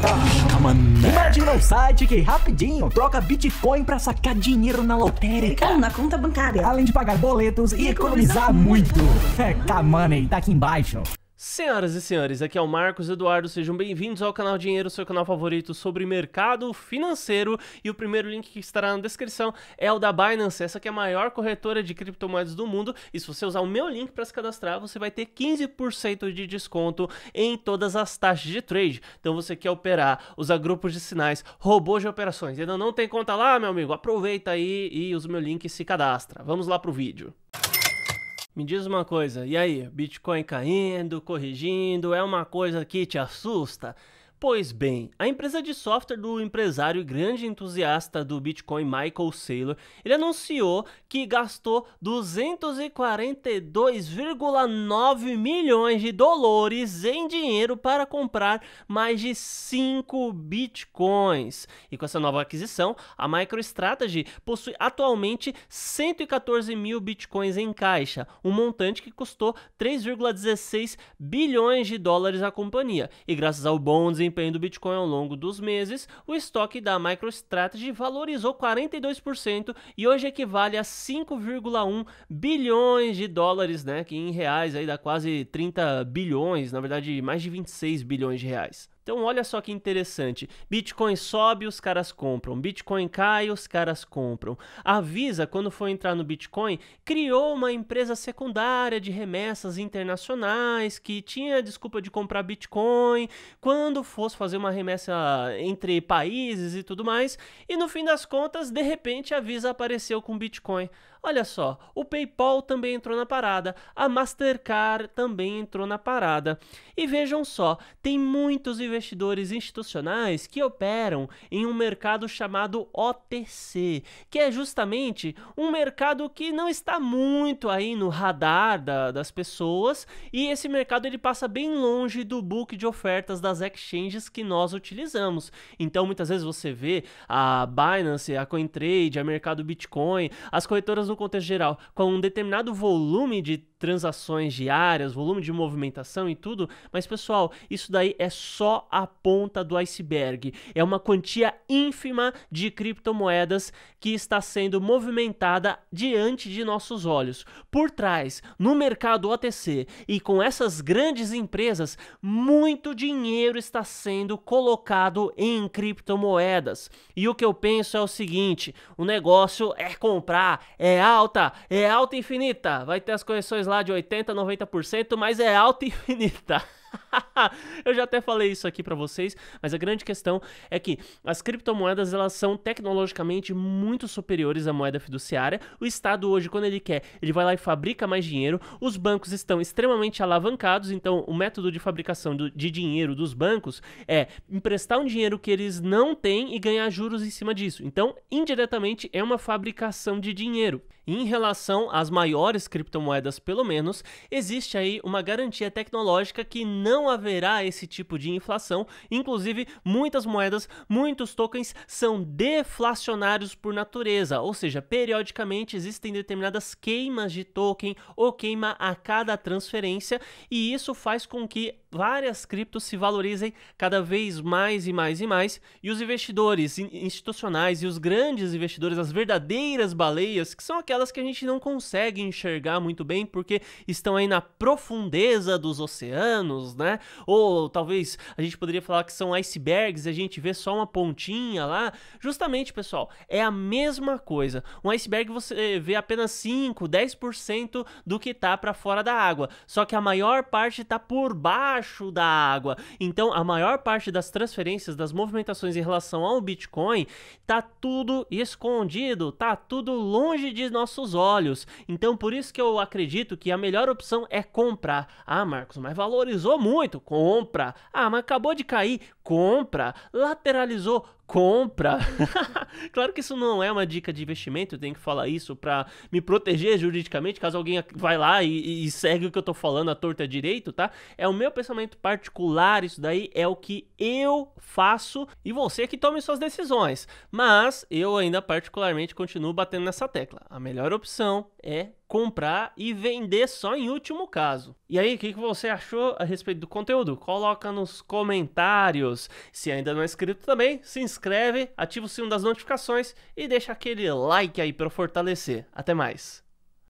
Né? Imagina um site que rapidinho troca Bitcoin pra sacar dinheiro na lotérica. Ou na conta bancária. Além de pagar boletos e, e economizar, economizar muito. muito. É, tá, tá aqui embaixo. Senhoras e senhores, aqui é o Marcos Eduardo, sejam bem-vindos ao canal Dinheiro, seu canal favorito sobre mercado financeiro. E o primeiro link que estará na descrição é o da Binance, essa que é a maior corretora de criptomoedas do mundo. E se você usar o meu link para se cadastrar, você vai ter 15% de desconto em todas as taxas de trade. Então você quer operar, usar grupos de sinais, robôs de operações, ainda não tem conta lá, meu amigo? Aproveita aí e usa o meu link e se cadastra. Vamos lá para o vídeo. Música me diz uma coisa, e aí, Bitcoin caindo, corrigindo, é uma coisa que te assusta? Pois bem, a empresa de software do empresário e grande entusiasta do Bitcoin Michael Saylor, ele anunciou que gastou 242,9 milhões de dólares em dinheiro para comprar mais de 5 Bitcoins. E com essa nova aquisição, a MicroStrategy possui atualmente 114 mil Bitcoins em caixa, um montante que custou 3,16 bilhões de dólares à companhia. E graças ao bom desempenho desempenho do Bitcoin ao longo dos meses, o estoque da MicroStrategy valorizou 42% e hoje equivale a 5,1 bilhões de dólares, né, que em reais aí dá quase 30 bilhões, na verdade mais de 26 bilhões de reais. Então olha só que interessante. Bitcoin sobe, os caras compram. Bitcoin cai, os caras compram. A Visa, quando foi entrar no Bitcoin, criou uma empresa secundária de remessas internacionais que tinha desculpa de comprar Bitcoin quando fosse fazer uma remessa entre países e tudo mais. E no fim das contas, de repente a Visa apareceu com Bitcoin. Olha só, o PayPal também entrou na parada, a Mastercard também entrou na parada. E vejam só, tem muitos investidores institucionais que operam em um mercado chamado OTC, que é justamente um mercado que não está muito aí no radar da, das pessoas, e esse mercado ele passa bem longe do book de ofertas das exchanges que nós utilizamos. Então muitas vezes você vê a Binance, a CoinTrade, a Mercado Bitcoin, as corretoras no contexto geral, com um determinado volume de transações diárias, volume de movimentação e tudo, mas pessoal, isso daí é só a ponta do iceberg. É uma quantia ínfima de criptomoedas que está sendo movimentada diante de nossos olhos. Por trás, no mercado OTC e com essas grandes empresas, muito dinheiro está sendo colocado em criptomoedas. E o que eu penso é o seguinte: o negócio é comprar, é alta, é alta infinita. Vai ter as correções lá de 80%, 90%, mas é alta e infinita eu já até falei isso aqui para vocês, mas a grande questão é que as criptomoedas elas são tecnologicamente muito superiores à moeda fiduciária. O Estado hoje, quando ele quer, ele vai lá e fabrica mais dinheiro. Os bancos estão extremamente alavancados, então o método de fabricação do, de dinheiro dos bancos é emprestar um dinheiro que eles não têm e ganhar juros em cima disso. Então, indiretamente, é uma fabricação de dinheiro. Em relação às maiores criptomoedas, pelo menos, existe aí uma garantia tecnológica que não haverá esse tipo de inflação. Inclusive, muitas moedas, muitos tokens são deflacionários por natureza, ou seja, periodicamente existem determinadas queimas de token ou queima a cada transferência, e isso faz com que várias criptos se valorizem cada vez mais e mais e mais, e os investidores institucionais e os grandes investidores, as verdadeiras baleias, que são aquelas que a gente não consegue enxergar muito bem porque estão aí na profundeza dos oceanos, né? né? Ou talvez a gente poderia falar que são icebergs e a gente vê só uma pontinha lá. Justamente, pessoal, é a mesma coisa. Um iceberg você vê apenas 5, 10% do que tá para fora da água. Só que a maior parte tá por baixo da água. Então, a maior parte das transferências, das movimentações em relação ao Bitcoin, tá tudo escondido, tá tudo longe de nossos olhos. Então, por isso que eu acredito que a melhor opção é comprar. Ah, Marcos, mas valorizou muito muito? Compra. Ah, mas acabou de cair? Compra. Lateralizou? compra. claro que isso não é uma dica de investimento, eu tenho que falar isso para me proteger juridicamente, caso alguém vai lá e, e segue o que eu tô falando à torta direito, tá? É o meu pensamento particular, isso daí é o que eu faço e você que tome suas decisões. Mas eu ainda particularmente continuo batendo nessa tecla. A melhor opção é comprar e vender só em último caso. E aí, o que você achou a respeito do conteúdo? Coloca nos comentários. Se ainda não é inscrito também, se inscreva inscreve, ativa o sino das notificações e deixa aquele like aí para fortalecer. Até mais.